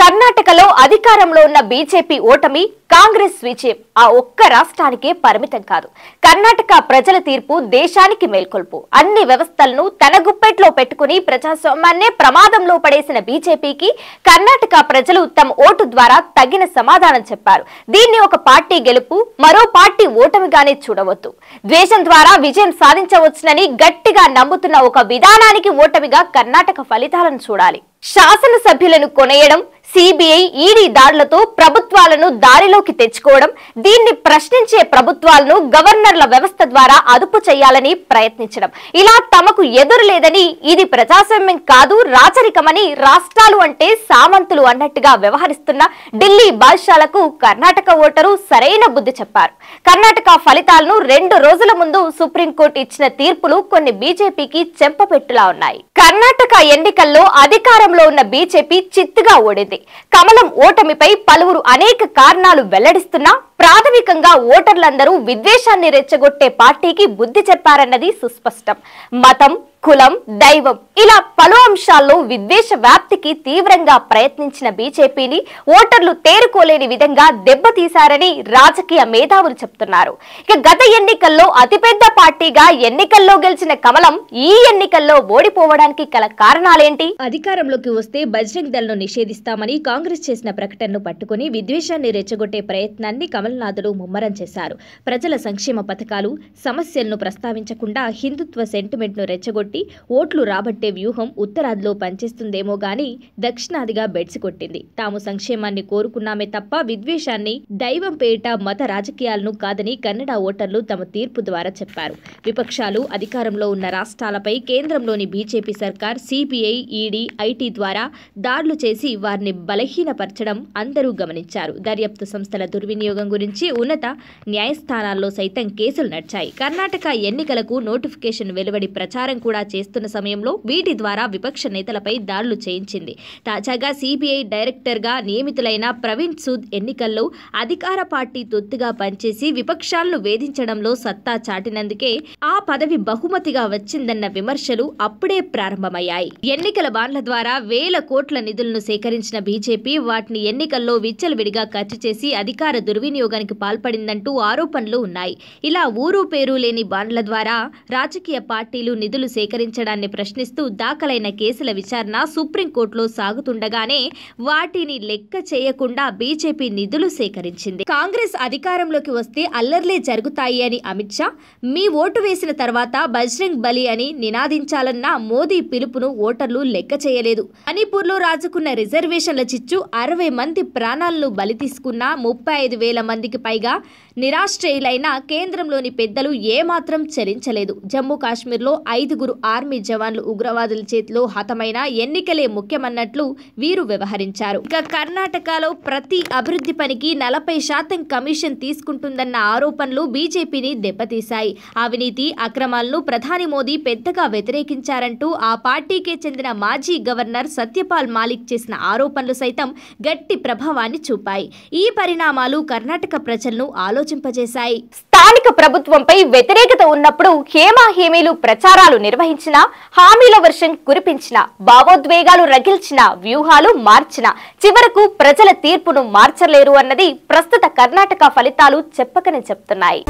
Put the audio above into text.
కర్ణాటకలో అధికారంలో ఉన్న బీజేపీ ఓటమి కాంగ్రెస్ విజయం ఆ ఒక్క రాష్ట్రానికే పరిమితం కాదు కర్ణాటక ప్రజల తీర్పు దేశానికి మేల్కొల్పు అన్ని వ్యవస్థలను తన గుప్పెట్లో పెట్టుకుని ప్రజాస్వామ్యాన్నే ప్రమాదంలో పడేసిన బీజేపీకి కర్ణాటక ప్రజలు తమ ఓటు ద్వారా తగిన సమాధానం చెప్పారు దీన్ని ఒక పార్టీ గెలుపు మరో పార్టీ ఓటమిగానే చూడవద్దు ద్వేషం ద్వారా విజయం సాధించవచ్చునని గట్టిగా నమ్ముతున్న ఒక విధానానికి ఓటమిగా కర్ణాటక ఫలితాలను చూడాలి శాసనసభ్యులను కొనేయడం సిబిఐ ఈడీ దాడులతో ప్రభుత్వాలను దారిలోకి తెచ్చుకోవడం దీన్ని ప్రశ్నించే ప్రభుత్వాలను గవర్నర్ల వ్యవస్థ ద్వారా అదుపు చేయాలని ప్రయత్నించడం ఇలా తమకు ఎదురు లేదని ఇది ప్రజాస్వామ్యం కాదు రాచరికమని రాష్ట్రాలు అంటే సామంతులు అన్నట్టుగా వ్యవహరిస్తున్న ఢిల్లీ బాద్షాలకు కర్ణాటక ఓటరు సరైన బుద్ధి చెప్పారు కర్ణాటక ఫలితాలను రెండు రోజుల ముందు సుప్రీంకోర్టు ఇచ్చిన తీర్పులు కొన్ని బీజేపీకి చెంపపెట్టులా ఉన్నాయి కర్ణాటక ఎన్నికల్లో అధికారం అధికారంలో ఉన్న బీజేపీ చిత్తుగా ఓడింది కమలం ఓటమిపై పలువురు అనేక కారణాలు వెల్లడిస్తున్నా ప్రాథమికంగా ఓటర్లందరూ విద్వేషాన్ని రెచ్చగొట్టే పార్టీకి బుద్ధి చెప్పారన్నది సుస్పష్టం మతం కులం దైవం ఇలా పలు అంశాల్లో విద్వేష వ్యాప్తికి తీవ్రంగా ప్రయత్నించిన బీజేపీని ఓటర్లు తేరుకోలేని విధంగా దెబ్బతీశారని రాజకీయ మేధావులు చెప్తున్నారు ఇక గత ఎన్నికల్లో అతిపెద్ద పార్టీగా ఎన్నికల్లో గెలిచిన కమలం ఈ ఎన్నికల్లో ఓడిపోవడానికి గల కారణాలేంటి అధికారంలోకి వస్తే బజరంగ్ దళ్ను నిషేధిస్తామని కాంగ్రెస్ చేసిన ప్రకటనను పట్టుకుని విద్వేషాన్ని రెచ్చగొట్టే ప్రయత్నాన్ని కమల్నాథులు ముమ్మరం చేశారు ప్రజల సంక్షేమ పథకాలు సమస్యలను ప్రస్తావించకుండా హిందుత్వ సెంటిమెంట్ను రెచ్చగొట్టి ఓట్లు రాబట్టే వ్యూహం ఉత్తరాదిలో పనిచేస్తుందేమో గాని దక్షిణాదిగా బెడ్సికొట్టింది కొట్టింది తాము సంక్షేమాన్ని కోరుకున్నామే తప్ప విద్వేషాన్ని దైవం పేట మత రాజకీయాలను కాదని కన్నడ ఓటర్లు తమ తీర్పు ద్వారా చెప్పారు విపక్షాలు అధికారంలో ఉన్న రాష్ట్రాలపై కేంద్రంలోని బీజేపీ సర్కార్ సిబిఐ ఈడీ ఐటీ ద్వారా దాడులు చేసి వారిని బలహీనపరచడం అందరూ గమనించారు దర్యాప్తు సంస్థల దుర్వినియోగం గురించి ఉన్నత న్యాయస్థానాల్లో సైతం కేసులు నడిచాయి కర్ణాటక ఎన్నికలకు నోటిఫికేషన్ వెలువడి ప్రచారం కూడా చేస్తున్న సమయంలో వీటి ద్వారా విపక్ష నేతలపై దాడులు చేయించింది తాజాగా సిబిఐ డైరెక్టర్గా నియమితులైన ప్రవీణ్ సూద్ ఎన్నికల్లో అధికార పార్టీ తొత్తుగా పనిచేసి విపక్షాలను వేధించడంలో సత్తా చాటినందుకే ఆ పదవి బహుమతిగా వచ్చిందన్న విమర్శలు అప్పుడే ప్రారంభమయ్యాయి ఎన్నికల బాండ్ల ద్వారా వేల కోట్ల నిధులను సేకరించిన బీజేపీ వాటిని ఎన్నికల్లో విచ్చలవిడిగా ఖర్చు చేసి అధికార దుర్వినియోగం దుర్వినియోగానికి పాల్పడిందంటూ ఆరోపణలు ఉన్నాయి ఇలా ఊరు పేరు లేని బాండ్ల ద్వారా రాజకీయ పార్టీలు నిధులు సేకరించడాన్ని ప్రశ్నిస్తూ దాఖలైన కేసుల విచారణ సుప్రీంకోర్టులో సాగుతుండగానే వాటిని లెక్క చేయకుండా బీజేపీ నిధులు సేకరించింది కాంగ్రెస్ అధికారంలోకి వస్తే అల్లర్లే జరుగుతాయి అని అమిత్ షా మీ ఓటు వేసిన తర్వాత బజరంగ్ బలి అని నినాదించాలన్న మోదీ పిలుపును ఓటర్లు లెక్క చేయలేదు మణిపూర్లో రాజుకున్న రిజర్వేషన్ల చిచ్చు అరవై మంది ప్రాణాలను బలి తీసుకున్న ముప్పై ఐదు వేల మంది మందికి పైగా నిరాశ్రయులైన కేంద్రంలోని పెద్దలు ఏమాత్రం చరించలేదు జమ్మూ కాశ్మీర్లో ఐదుగురు ఆర్మీ జవాన్లు ఉగ్రవాదుల చేతిలో హతమైన ఎన్నికలే ముఖ్యమన్నట్లు వీరు వ్యవహరించారు ఇక కర్ణాటకలో ప్రతి అభివృద్ధి పనికి నలభై శాతం కమిషన్ తీసుకుంటుందన్న ఆరోపణలు బీజేపీని దెబ్బతీశాయి అవినీతి అక్రమాలను ప్రధాని మోదీ పెద్దగా వ్యతిరేకించారంటూ ఆ పార్టీకే చెందిన మాజీ గవర్నర్ సత్యపాల్ మాలిక్ చేసిన ఆరోపణలు సైతం గట్టి ప్రభావాన్ని చూపాయి ఈ పరిణామాలు కర్ణాటక కర్ణాటక ప్రజలను ఆలోచింపజేశాయి స్థానిక ప్రభుత్వంపై వ్యతిరేకత ఉన్నప్పుడు హేమా హేమీలు ప్రచారాలు నిర్వహించిన హామీల వర్షం కురిపించిన భావోద్వేగాలు రగిల్చిన వ్యూహాలు మార్చిన చివరకు ప్రజల తీర్పును మార్చలేరు అన్నది ప్రస్తుత కర్ణాటక ఫలితాలు చెప్పకని చెప్తున్నాయి